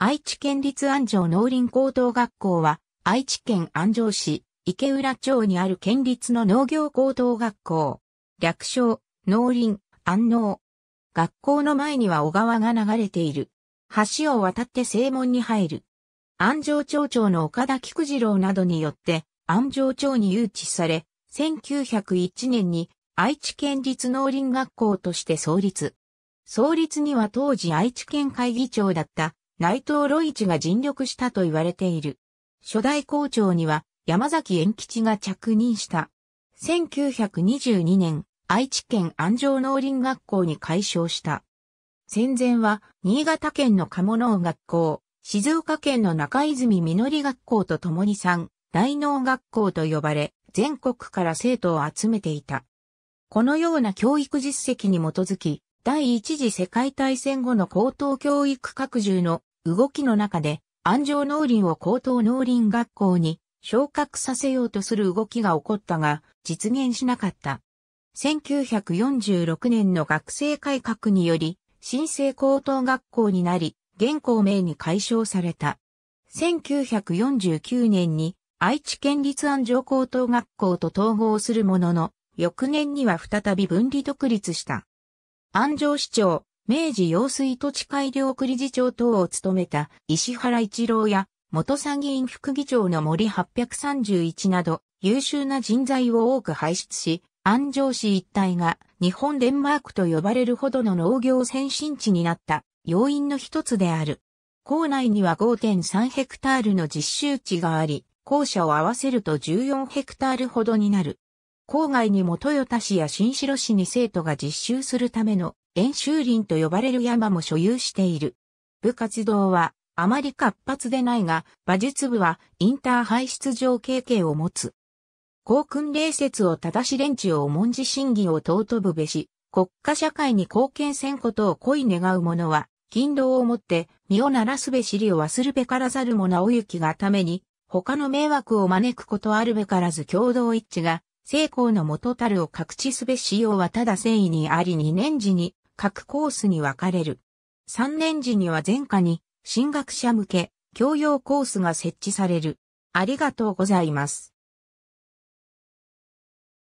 愛知県立安城農林高等学校は、愛知県安城市池浦町にある県立の農業高等学校。略称、農林、安農。学校の前には小川が流れている。橋を渡って正門に入る。安城町長の岡田菊次郎などによって安城町に誘致され、1901年に愛知県立農林学校として創立。創立には当時愛知県会議長だった内藤ロイチが尽力したと言われている。初代校長には山崎円吉が着任した。1922年、愛知県安城農林学校に改称した。戦前は、新潟県の鴨農学校、静岡県の中泉実学校と共に3、大農学校と呼ばれ、全国から生徒を集めていた。このような教育実績に基づき、第一次世界大戦後の高等教育拡充の動きの中で、安城農林を高等農林学校に昇格させようとする動きが起こったが、実現しなかった。1946年の学生改革により、新生高等学校になり、現校名に解消された。1949年に愛知県立安城高等学校と統合するものの、翌年には再び分離独立した。安城市長、明治用水土地改良区理事長等を務めた石原一郎や元参議院副議長の森831など優秀な人材を多く輩出し、安城市一帯が日本デンマークと呼ばれるほどの農業先進地になった要因の一つである。校内には5.3ヘクタールの実習地があり、校舎を合わせると14ヘクタールほどになる。郊外にも豊田市や新城市に生徒が実習するための演習林と呼ばれる山も所有している。部活動はあまり活発でないが、馬術部はインターハイ出場経験を持つ。校訓礼節を正し連中を重んじ審議を尊ぶべし、国家社会に貢献せんことを恋願う者は、勤労をもって身を鳴らすべしりを忘るべからざる者を行きがために、他の迷惑を招くことあるべからず共同一致が、成功の元たるを隠しすべしようはただ誠意にあり二年時に各コースに分かれる。3年時には前科に、進学者向け、教養コースが設置される。ありがとうございます。